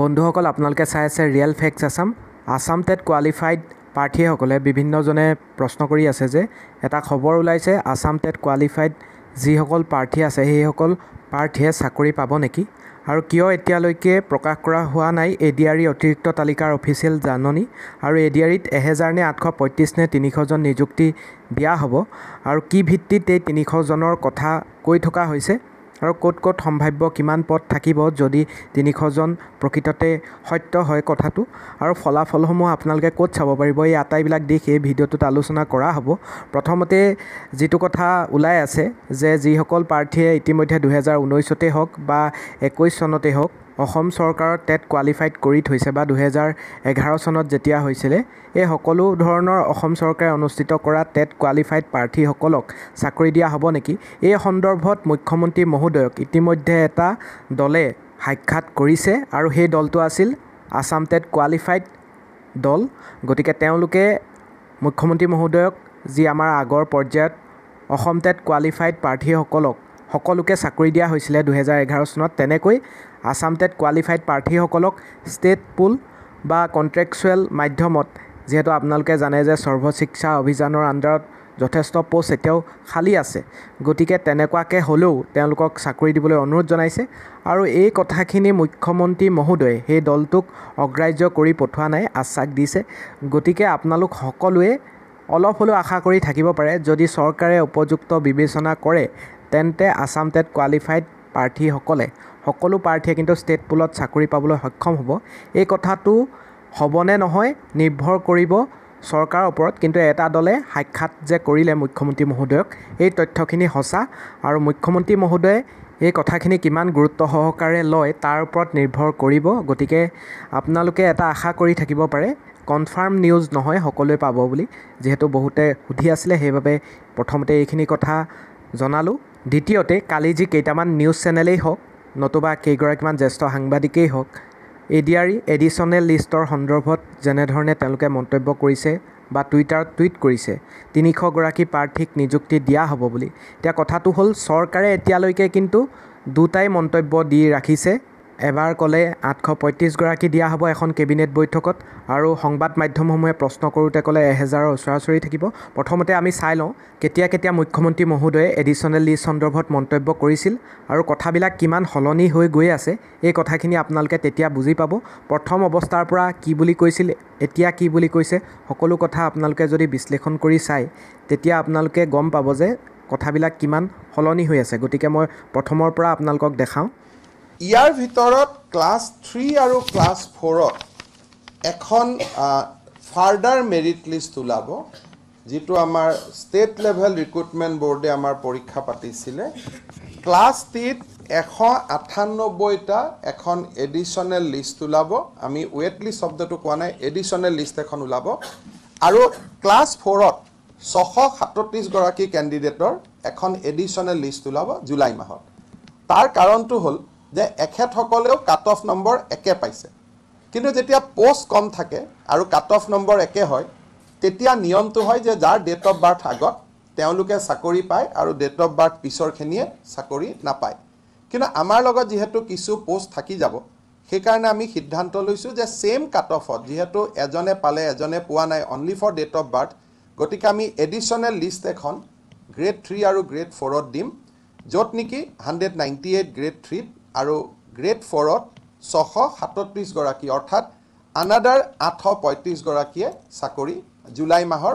বন্ধুসকল আপোনালোকে চাই আছে real facts Assam Assam TET qualified প্ৰাৰ্থীসকলে বিভিন্নজনে প্ৰশ্ন কৰি আছে যে এটা খবৰ ওলাইছে আছাম টেট কোৱালিফাইড যিসকল প্ৰাৰ্থী আছে সেইসকল প্ৰাৰ্থীয়ে চাকৰি পাব নেকি আৰু কিয় এতিয়ালৈকে প্ৰকাশ কৰা হোৱা নাই এ ডি আৰ অতিৰিক্ত তালিকাৰ অফিচিয়েল জাননী আৰু এ ডি আৰিত এহেজাৰ নে আঠশ পঁয়ত্ৰিছ নে তিনিশজন নিযুক্তি দিয়া হ'ব আৰু কি ভিত্তিত এই তিনিশজনৰ কথা কৈ থকা হৈছে আৰু ক'ত ক'ত সম্ভাৱ্য কিমান পথ থাকিব যদি তিনিশজন প্ৰকৃততে সত্য হয় কথাটো আৰু ফলাফলসমূহ আপোনালোকে ক'ত চাব পাৰিব এই আটাইবিলাক দিশ এই ভিডিঅ'টোত আলোচনা কৰা হ'ব প্ৰথমতে যিটো কথা ওলাই আছে যে যিসকল প্ৰাৰ্থীয়ে ইতিমধ্যে দুহেজাৰ ঊনৈছতে হওক বা একৈছ চনতে হওক অসম চৰকাৰৰ টেট কোৱালিফাইড কৰি থৈছে বা দুহেজাৰ এঘাৰ চনত যেতিয়া হৈছিলে এই সকলো ধৰণৰ অসম চৰকাৰে অনুষ্ঠিত কৰা টেট কোৱালিফাইড প্ৰাৰ্থীসকলক চাকৰি দিয়া হ'ব নেকি এই সন্দৰ্ভত মুখ্যমন্ত্ৰী মহোদয়ক ইতিমধ্যে এটা দলে সাক্ষাৎ কৰিছে আৰু সেই দলটো আছিল আছাম টেট কোৱালিফাইড দল গতিকে তেওঁলোকে মুখ্যমন্ত্ৰী মহোদয়ক যি আমাৰ আগৰ পৰ্যায়ত অসম টেট কোৱালিফাইড প্ৰাৰ্থীসকলক সকলোকে চাকৰি দিয়া হৈছিলে দুহেজাৰ এঘাৰ চনত তেনেকৈ আছাম টেট কোৱালিফাইড প্ৰাৰ্থীসকলক ষ্টেট পুল বা কণ্ট্ৰেকচুৱেল মাধ্যমত যিহেতু আপোনালোকে জানে যে সৰ্বশিক্ষা অভিযানৰ আণ্ডাৰত যথেষ্ট পোষ্ট এতিয়াও খালী আছে গতিকে তেনেকুৱাকৈ হ'লেও তেওঁলোকক চাকৰি দিবলৈ অনুৰোধ জনাইছে আৰু এই কথাখিনি মুখ্যমন্ত্ৰী মহোদয়ে সেই দলটোক অগ্ৰাহ্য কৰি পঠোৱা নাই আশ্বাস দিছে গতিকে আপোনালোক সকলোৱে অলপ হ'লেও আশা কৰি থাকিব পাৰে যদি চৰকাৰে উপযুক্ত বিবেচনা কৰে তেন্তে আছাম টেট কোৱালিফাইড প্ৰাৰ্থীসকলে সকলো প্ৰাৰ্থীয়ে কিন্তু ষ্টেট পুলত চাকৰি পাবলৈ সক্ষম হ'ব এই কথাটো হ'বনে নহয় নিৰ্ভৰ কৰিব চৰকাৰৰ ওপৰত কিন্তু এটা দলে সাক্ষাৎ যে কৰিলে মুখ্যমন্ত্ৰী মহোদয়ক এই তথ্যখিনি সঁচা আৰু মুখ্যমন্ত্ৰী মহোদয়ে এই কথাখিনি কিমান গুৰুত্ব সহকাৰে লয় তাৰ ওপৰত নিৰ্ভৰ কৰিব গতিকে আপোনালোকে এটা আশা কৰি থাকিব পাৰে কনফাৰ্ম নিউজ নহয় সকলোৱে পাব বুলি যিহেতু বহুতে সুধি আছিলে সেইবাবে প্ৰথমতে এইখিনি কথা জনালোঁ দ্বিতীয়তে কালি যি কেইটামান নিউজ চেনেলেই হওক নতুবা কেইগৰাকীমান জ্যেষ্ঠ সাংবাদিকেই হওক এডিয়াৰী এডিশ্যনেল লিষ্টৰ সন্দৰ্ভত যেনেধৰণে তেওঁলোকে মন্তব্য কৰিছে বা টুইটাৰত টুইট কৰিছে তিনিশগৰাকী প্ৰাৰ্থীক নিযুক্তি দিয়া হ'ব বুলি এতিয়া কথাটো হ'ল চৰকাৰে এতিয়ালৈকে কিন্তু দুটাই মন্তব্য দি ৰাখিছে এবাৰ ক'লে আঠশ পঁয়ত্ৰিছগৰাকী দিয়া হ'ব এখন কেবিনেট বৈঠকত আৰু সংবাদ মাধ্যমসমূহে প্ৰশ্ন কৰোঁতে ক'লে এহেজাৰৰ ওচৰা ওচৰি থাকিব প্ৰথমতে আমি চাই লওঁ কেতিয়া কেতিয়া মুখ্যমন্ত্ৰী মহোদয়ে এডিশ্যনেল লিষ্ট সন্দৰ্ভত মন্তব্য কৰিছিল আৰু কথাবিলাক কিমান সলনি হৈ গৈ আছে এই কথাখিনি আপোনালোকে তেতিয়া বুজি পাব প্ৰথম অৱস্থাৰ পৰা কি বুলি কৈছিল এতিয়া কি বুলি কৈছে সকলো কথা আপোনালোকে যদি বিশ্লেষণ কৰি চায় তেতিয়া আপোনালোকে গম পাব যে কথাবিলাক কিমান সলনি হৈ আছে গতিকে মই প্ৰথমৰ পৰা আপোনালোকক দেখাওঁ ইয়াৰ ভিতৰত ক্লাছ থ্ৰী আৰু ক্লাছ ফ'ৰত এখন ফাৰ্ডাৰ মেৰিট লিষ্ট ওলাব যিটো আমাৰ ষ্টেট লেভেল ৰিক্ৰুটমেণ্ট বৰ্ডে আমাৰ পৰীক্ষা পাতিছিলে ক্লাছ থ্ৰীত এশ আঠান্নব্বৈটা এখন এডিশ্যনেল লিষ্ট ওলাব আমি ৱেট লিষ্ট শব্দটো কোৱা নাই এডিশ্যনেল লিষ্ট এখন ওলাব আৰু ক্লাছ ফ'ৰত ছশ সাতত্ৰিছগৰাকী কেণ্ডিডেটৰ এখন এডিশ্যনেল লিষ্ট ওলাব জুলাই মাহত তাৰ কাৰণটো হ'ল যে এখেতসকলেও কাট অফ নম্বৰ একে পাইছে কিন্তু যেতিয়া পষ্ট কম থাকে আৰু কাট অফ নম্বৰ একে হয় তেতিয়া নিয়মটো হয় যে যাৰ ডেট অফ বাৰ্থ আগত তেওঁলোকে চাকৰি পায় আৰু ডেট অফ বাৰ্থ পিছৰখিনিয়ে চাকৰি নাপায় কিন্তু আমাৰ লগত যিহেতু কিছু প'ষ্ট থাকি যাব সেইকাৰণে আমি সিদ্ধান্ত লৈছোঁ যে ছেইম কাট অফত যিহেতু এজনে পালে এজনে পোৱা নাই only for date of birth গতিকে আমি এডিশ্যনেল লিষ্ট এখন গ্ৰেড থ্ৰী আৰু গ্ৰেড ফ'ৰত দিম য'ত নেকি হাণ্ড্ৰেড নাইণ্টি এইট গ্ৰেড থ্ৰীত আৰু গ্ৰেড ফ'ৰত ছশ সাতত্ৰিছগৰাকী অৰ্থাৎ আনাদাৰ আঠশ পঁয়ত্ৰিছগৰাকীয়ে চাকৰি জুলাই মাহৰ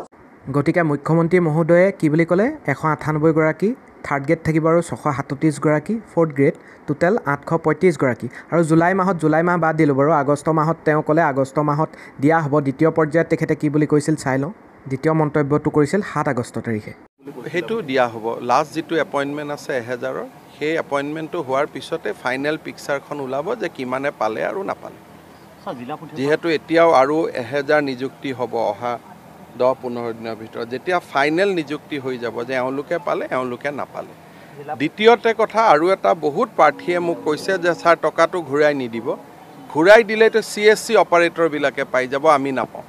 গতিকে মুখ্যমন্ত্ৰী মহোদয়ে কি বুলি ক'লে এশ আঠানব্বৈগৰাকী থাৰ্ড গ্ৰেড থাকিব আৰু ছশ সাতত্ৰিছগৰাকী ফ'ৰ্থ গ্ৰেড টোটেল আঠশ পঁয়ত্ৰিছগৰাকী আৰু জুলাই মাহত জুলাই মাহ বাদ দিলোঁ বাৰু আগষ্ট মাহত তেওঁ ক'লে আগষ্ট মাহত দিয়া হ'ব দ্বিতীয় পৰ্যায়ত তেখেতে কি বুলি কৈছিল চাই লওঁ দ্বিতীয় মন্তব্যটো কৰিছিল সাত আগষ্ট তাৰিখে সেইটো দিয়া হ'ব লাষ্ট যিটো এপইণ্টমেণ্ট আছে এহেজাৰৰ সেই এপইণ্টমেণ্টটো হোৱাৰ পিছতে ফাইনেল পিকচাৰখন ওলাব যে কিমানে পালে আৰু নাপালে যিহেতু এতিয়াও আৰু এহেজাৰ নিযুক্তি হ'ব অহা দহ পোন্ধৰ দিনৰ ভিতৰত যেতিয়া ফাইনেল নিযুক্তি হৈ যাব যে এওঁলোকে পালে এওঁলোকে নাপালে দ্বিতীয়তে কথা আৰু এটা বহুত প্ৰাৰ্থীয়ে মোক কৈছে যে ছাৰ টকাটো ঘূৰাই নিদিব ঘূৰাই দিলেতো চি এছ চি অপাৰেটৰবিলাকে পাই যাব আমি নাপাওঁ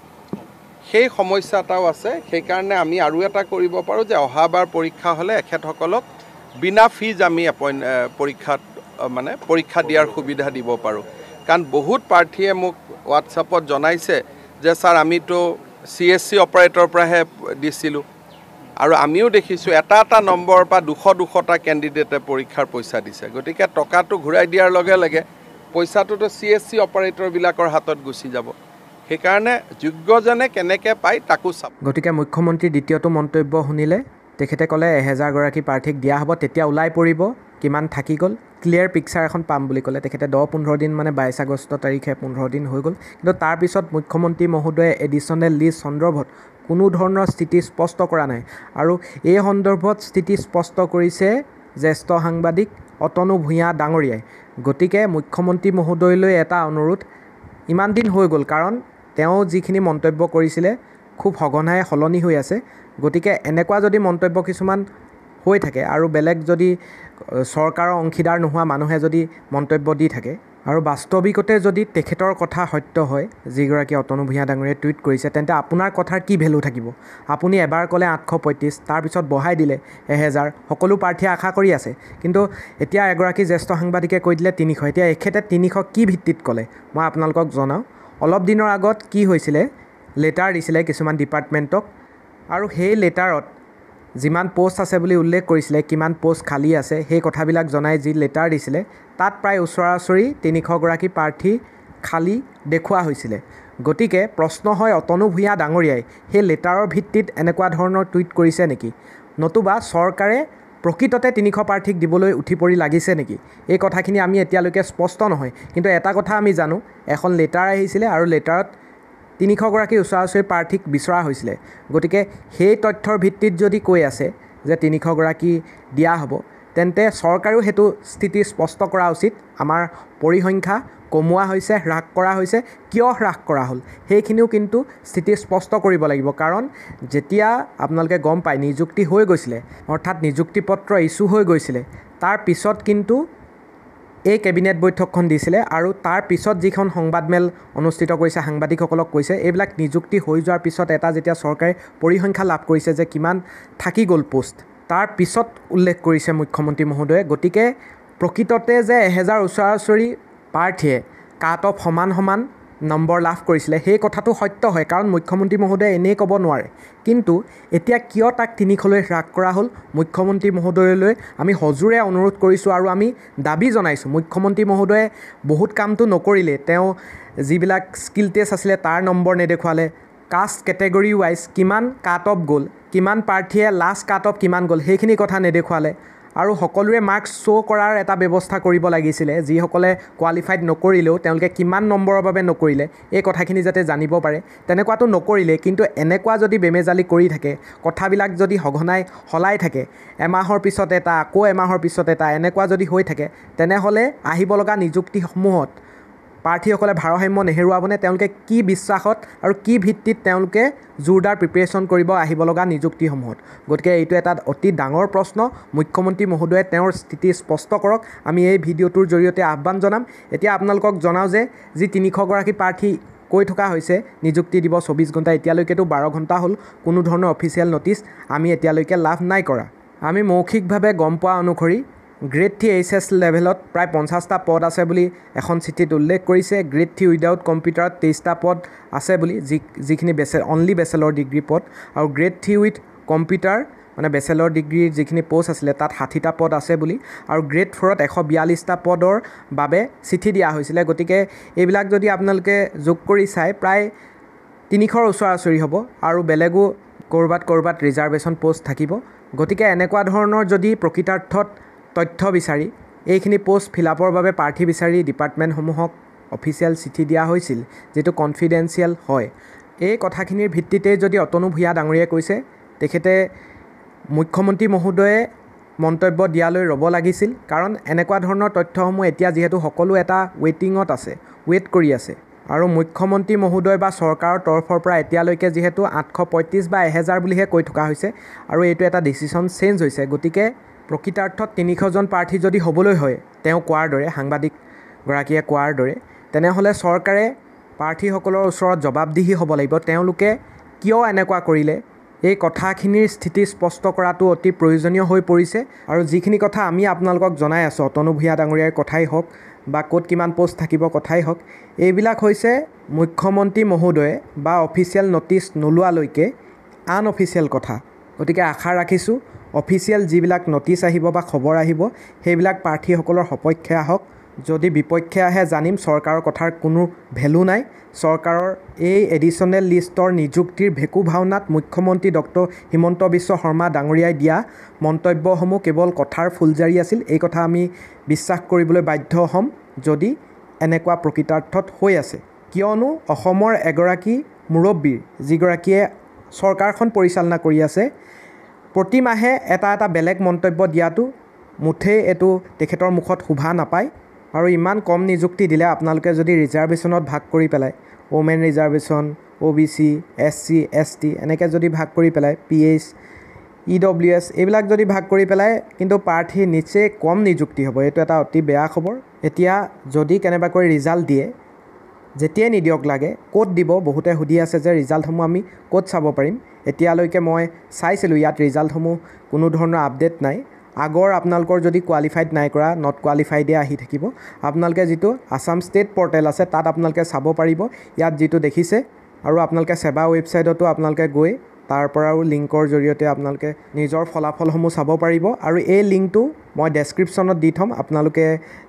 সেই সমস্যা এটাও আছে সেইকাৰণে আমি আৰু এটা কৰিব পাৰোঁ যে অহাবাৰ পৰীক্ষা হ'লে এখেতসকলক বিনা ফিজ আমি এপইণ্ট পৰীক্ষাত মানে পৰীক্ষা দিয়াৰ সুবিধা দিব পাৰোঁ কাৰণ বহুত প্ৰাৰ্থীয়ে মোক হোৱাটছআপত জনাইছে যে ছাৰ আমিতো চি এছ চি অপাৰেটৰ পৰাহে দিছিলোঁ আৰু আমিও দেখিছোঁ এটা এটা নম্বৰৰ পৰা দুশ দুশটা কেণ্ডিডেটে পৰীক্ষাৰ পইচা দিছে গতিকে টকাটো ঘূৰাই দিয়াৰ লগে লগে পইচাটোতো চি এছ চি অপাৰেটৰবিলাকৰ হাতত গুচি যাব সেইকাৰণে যোগ্যজনে কেনেকৈ পায় তাকো চাব গতিকে মুখ্যমন্ত্ৰীৰ দ্বিতীয়টো মন্তব্য শুনিলে তেখেতে ক'লে এহেজাৰগৰাকী প্ৰাৰ্থীক দিয়া হ'ব তেতিয়া ওলাই পৰিব কিমান থাকি গ'ল ক্লিয়াৰ পিকচাৰ এখন পাম বুলি ক'লে তেখেতে দহ পোন্ধৰ দিন মানে বাইছ আগষ্ট তাৰিখে পোন্ধৰ দিন হৈ গ'ল কিন্তু তাৰপিছত মুখ্যমন্ত্ৰী মহোদয়ে এডিশ্যনেল লিষ্ট সন্দৰ্ভত কোনো ধৰণৰ স্থিতি স্পষ্ট কৰা নাই আৰু এই সন্দৰ্ভত স্থিতি স্পষ্ট কৰিছে জ্যেষ্ঠ সাংবাদিক অতনু ভূঞা ডাঙৰীয়াই গতিকে মুখ্যমন্ত্ৰী মহোদয়লৈ এটা অনুৰোধ ইমান দিন হৈ গ'ল কাৰণ তেওঁ যিখিনি মন্তব্য কৰিছিলে খুব সঘনাই সলনি হৈ আছে গতিকে এনেকুৱা যদি মন্তব্য কিছুমান হৈ থাকে আৰু বেলেগ যদি চৰকাৰৰ অংশীদাৰ নোহোৱা মানুহে যদি মন্তব্য দি থাকে আৰু বাস্তৱিকতে যদি তেখেতৰ কথা সত্য হয় যিগৰাকী অতনু ভূঞা ডাঙৰীয়াই টুইট কৰিছে তেন্তে আপোনাৰ কথাৰ কি ভেলু থাকিব আপুনি এবাৰ ক'লে আঠশ পঁয়ত্ৰিছ তাৰপিছত বঢ়াই দিলে এহেজাৰ সকলো প্ৰাৰ্থীয়ে আশা কৰি আছে কিন্তু এতিয়া এগৰাকী জ্যেষ্ঠ সাংবাদিকে কৈ দিলে তিনিশ এতিয়া এখেতে তিনিশ কি ভিত্তিত ক'লে মই আপোনালোকক জনাওঁ অলপ দিনৰ আগত কি হৈছিলে লেটাৰ দিছিলে কিছুমান ডিপাৰ্টমেণ্টক আৰু সেই লেটাৰত যিমান পোষ্ট আছে বুলি উল্লেখ কৰিছিলে কিমান পোষ্ট খালী আছে সেই কথাবিলাক জনাই যি লেটাৰ দিছিলে তাত প্ৰায় ওচৰা ওচৰি তিনিশগৰাকী প্ৰাৰ্থী খালী দেখুওৱা হৈছিলে গতিকে প্ৰশ্ন হয় অতনু ভূঞা ডাঙৰীয়াই সেই লেটাৰৰ ভিত্তিত এনেকুৱা ধৰণৰ টুইট কৰিছে নেকি নতুবা চৰকাৰে প্ৰকৃততে তিনিশ প্ৰাৰ্থীক দিবলৈ উঠি পৰি লাগিছে নেকি এই কথাখিনি আমি এতিয়ালৈকে স্পষ্ট নহয় কিন্তু এটা কথা আমি জানো এখন লেটাৰ আহিছিলে আৰু লেটাৰত তিনিশগৰাকী ওচৰা ওচৰি প্ৰাৰ্থীক বিচৰা হৈছিলে গতিকে সেই তথ্যৰ ভিত্তিত যদি কৈ আছে যে তিনিশগৰাকী দিয়া হ'ব তেন্তে চৰকাৰেও সেইটো স্থিতি স্পষ্ট কৰা উচিত আমাৰ পৰিসংখ্যা কমোৱা হৈছে হ্ৰাস কৰা হৈছে কিয় হ্ৰাস কৰা হ'ল সেইখিনিও কিন্তু স্থিতি স্পষ্ট কৰিব লাগিব কাৰণ যেতিয়া আপোনালোকে গম পায় নিযুক্তি হৈ গৈছিলে অৰ্থাৎ নিযুক্তি পত্ৰ ইছ্যু হৈ গৈছিলে তাৰ পিছত কিন্তু এই কেবিনেট বৈঠকখন দিছিলে আৰু তাৰ পিছত যিখন সংবাদমেল অনুষ্ঠিত কৰিছে সাংবাদিকসকলক কৈছে এইবিলাক নিযুক্তি হৈ যোৱাৰ পিছত এটা যেতিয়া চৰকাৰে পৰিসংখ্যা লাভ কৰিছে যে কিমান থাকি গ'ল পোষ্ট তাৰ পিছত উল্লেখ কৰিছে মুখ্যমন্ত্ৰী মহোদয়ে গতিকে প্ৰকৃততে যে এহেজাৰ ওচৰা ওচৰি প্ৰাৰ্থীয়ে কাট অফ সমান সমান নম্বৰ লাভ কৰিছিলে সেই কথাটো সত্য হয় কাৰণ মুখ্যমন্ত্ৰী মহোদয়ে এনেই ক'ব নোৱাৰে কিন্তু এতিয়া কিয় তাক তিনিশলৈ হ্ৰাস কৰা হ'ল মুখ্যমন্ত্ৰী মহোদয়লৈ আমি সজোৰে অনুৰোধ কৰিছোঁ আৰু আমি দাবী জনাইছোঁ মুখ্যমন্ত্ৰী মহোদয়ে বহুত কামটো নকৰিলে তেওঁ যিবিলাক স্কিল টেষ্ট আছিলে তাৰ নম্বৰ নেদেখুৱালে কাষ্ট কেটেগৰী ৱাইজ কিমান কাট অফ গ'ল কিমান প্ৰাৰ্থীয়ে লাষ্ট কাট অফ কিমান গ'ল সেইখিনি কথা নেদেখুৱালে আৰু সকলোৰে মাৰ্কছ শ্ব' কৰাৰ এটা ব্যৱস্থা কৰিব লাগিছিলে যিসকলে কোৱালিফাইড নকৰিলেও তেওঁলোকে কিমান নম্বৰৰ বাবে নকৰিলে এই কথাখিনি যাতে জানিব পাৰে তেনেকুৱাতো নকৰিলে কিন্তু এনেকুৱা যদি বেমেজালি কৰি থাকে কথাবিলাক যদি সঘনাই সলাই থাকে এমাহৰ পিছত এটা আকৌ এমাহৰ পিছত এটা এনেকুৱা যদি হৈ থাকে তেনেহ'লে আহিব লগা নিযুক্তিসমূহত প্ৰাৰ্থীসকলে ভাৰসাম্য নেহেৰুৱাবনে তেওঁলোকে কি বিশ্বাসত আৰু কি ভিত্তিত তেওঁলোকে জোৰদাৰ প্ৰিপেৰেশ্যন কৰিব আহিব লগা নিযুক্তিসমূহত গতিকে এইটো এটা অতি ডাঙৰ প্ৰশ্ন মুখ্যমন্ত্ৰী মহোদয়ে তেওঁৰ স্থিতি স্পষ্ট কৰক আমি এই ভিডিঅ'টোৰ জৰিয়তে আহ্বান জনাম এতিয়া আপোনালোকক জনাওঁ যে যি তিনিশগৰাকী প্ৰাৰ্থী কৈ থকা হৈছে নিযুক্তি দিব চৌবিছ ঘণ্টা এতিয়ালৈকেতো বাৰ ঘণ্টা হ'ল কোনো ধৰণৰ অফিচিয়েল নটিছ আমি এতিয়ালৈকে লাভ নাই কৰা আমি মৌখিকভাৱে গম পোৱা অনুসৰি গ্ৰেড থ্ৰী এইচ এছ লেভেলত প্ৰায় পঞ্চাছটা পদ আছে বুলি এখন চিঠিত উল্লেখ কৰিছে গ্ৰেড থ্ৰী উইদাউট কম্পিউটাৰত তেইছটা পদ আছে বুলি যি যিখিনি বেচে অনলি বেচেলৰ ডিগ্ৰী পদ আৰু গ্ৰেড থ্ৰী উইথ কম্পিউটাৰ মানে বেচেলৰ ডিগ্ৰীৰ যিখিনি পোষ্ট আছিলে তাত ষাঠিটা পদ আছে বুলি আৰু গ্ৰেড ফ'ৰত এশ বিয়াল্লিছটা পদৰ বাবে চিঠি দিয়া হৈছিলে গতিকে এইবিলাক যদি আপোনালোকে যোগ কৰি চাই প্ৰায় তিনিশৰ ওচৰা ওচৰি হ'ব আৰু বেলেগো ক'ৰবাত ক'ৰবাত ৰিজাৰ্ভেশ্যন পোষ্ট থাকিব গতিকে এনেকুৱা ধৰণৰ যদি প্ৰকৃতাৰ্থত তথ্য বিচাৰি এইখিনি পোষ্ট ফিলআপৰ বাবে প্ৰাৰ্থী বিচাৰি ডিপাৰ্টমেণ্টসমূহক অফিচিয়েল চিঠি দিয়া হৈছিল যিটো কনফিডেঞ্চিয়েল হয় এই কথাখিনিৰ ভিত্তিতেই যদি অতনু ভূঞা ডাঙৰীয়াই কৈছে তেখেতে মুখ্যমন্ত্ৰী মহোদয়ে মন্তব্য দিয়ালৈ ৰ'ব লাগিছিল কাৰণ এনেকুৱা ধৰণৰ তথ্যসমূহ এতিয়া যিহেতু সকলো এটা ৱেটিঙত আছে ৱেইট কৰি আছে আৰু মুখ্যমন্ত্ৰী মহোদয় বা চৰকাৰৰ তৰফৰ পৰা এতিয়ালৈকে যিহেতু আঠশ পঁয়ত্ৰিছ বা এহেজাৰ বুলিহে কৈ থকা হৈছে আৰু এইটো এটা ডিচিশ্যন চেঞ্জ হৈছে গতিকে প্ৰকৃতাৰ্থত তিনিশজন প্ৰাৰ্থী যদি হ'বলৈ হয় তেওঁ কোৱাৰ দৰে সাংবাদিকগৰাকীয়ে কোৱাৰ দৰে তেনেহ'লে চৰকাৰে প্ৰাৰ্থীসকলৰ ওচৰত জবাবদিহি হ'ব লাগিব তেওঁলোকে কিয় এনেকুৱা কৰিলে এই কথাখিনিৰ স্থিতি স্পষ্ট কৰাটো অতি প্ৰয়োজনীয় হৈ পৰিছে আৰু যিখিনি কথা আমি আপোনালোকক জনাই আছোঁ অতনু ভূঞা ডাঙৰীয়াৰ কথাই হওক বা ক'ত কিমান পোষ্ট থাকিব কথাই হওক এইবিলাক হৈছে মুখ্যমন্ত্ৰী মহোদয়ে বা অফিচিয়েল নটিছ নোলোৱালৈকে আন অফিচিয়েল কথা গতিকে আশা ৰাখিছোঁ অফিচিয়েল যিবিলাক নটিছ আহিব বা খবৰ আহিব সেইবিলাক প্ৰাৰ্থীসকলৰ সপক্ষে আহক যদি বিপক্ষে আহে জানিম চৰকাৰৰ কথাৰ কোনো ভেলু নাই চৰকাৰৰ এই এডিশ্যনেল লিষ্টৰ নিযুক্তিৰ ভেকু ভাওনাত মুখ্যমন্ত্ৰী ডক্টৰ হিমন্ত বিশ্ব শৰ্মা ডাঙৰীয়াই দিয়া মন্তব্যসমূহ কেৱল কথাৰ ফুলজাৰি আছিল এই কথা আমি বিশ্বাস কৰিবলৈ বাধ্য হ'ম যদি এনেকুৱা প্ৰকৃতাৰ্থত হৈ আছে কিয়নো অসমৰ এগৰাকী মুৰব্বীৰ যিগৰাকীয়ে চৰকাৰখন পৰিচালনা কৰি আছে প্ৰতিমাহে এটা এটা বেলেগ মন্তব্য দিয়াটো মুঠেই এইটো তেখেতৰ মুখত শোভা নাপায় আৰু ইমান কম নিযুক্তি দিলে আপোনালোকে যদি ৰিজাৰ্ভেশ্যনত ভাগ কৰি পেলাই women reservation O' B C S C S T এনেকৈ যদি ভাগ কৰি পেলাই P H E W S এইবিলাক যদি ভাগ কৰি পেলাই কিন্তু প্ৰাৰ্থী নিশ্চয় কম নিযুক্তি হ'ব এইটো এটা অতি বেয়া খবৰ এতিয়া যদি কেনেবাকৈ ৰিজাল্ট দিয়ে যেতিয়াই নিদিয়ক লাগে ক'ত দিব বহুতে সুধি আছে যে ৰিজাল্টসমূহ আমি ক'ত চাব পাৰিম এতিয়ালৈকে মই চাইছিলোঁ ইয়াত ৰিজাল্টসমূহ কোনো ধৰণৰ আপডেট নাই আগৰ আপোনালোকৰ যদি কোৱালিফাইড নাই কৰা নট কোৱালিফাইডে আহি থাকিব আপোনালোকে যিটো আছাম ষ্টেট পৰ্টেল আছে তাত আপোনালোকে চাব পাৰিব ইয়াত যিটো দেখিছে আৰু আপোনালোকে ছেবা ৱেবছাইটতো আপোনালোকে গৈ তাৰ পৰাও লিংকৰ জৰিয়তে আপোনালোকে নিজৰ ফলাফলসমূহ চাব পাৰিব আৰু এই লিংকটো মই ডেছক্ৰিপশ্যনত দি থ'ম আপোনালোকে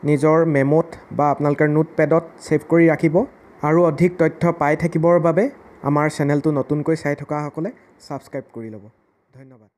নিজৰ মেম'ত বা আপোনালোকৰ নোটপেডত ছেভ কৰি ৰাখিব আৰু অধিক তথ্য পাই থাকিবৰ বাবে আমাৰ চেনেলটো নতুনকৈ চাই থকাসকলে ছাবস্ক্ৰাইব কৰি ল'ব ধন্যবাদ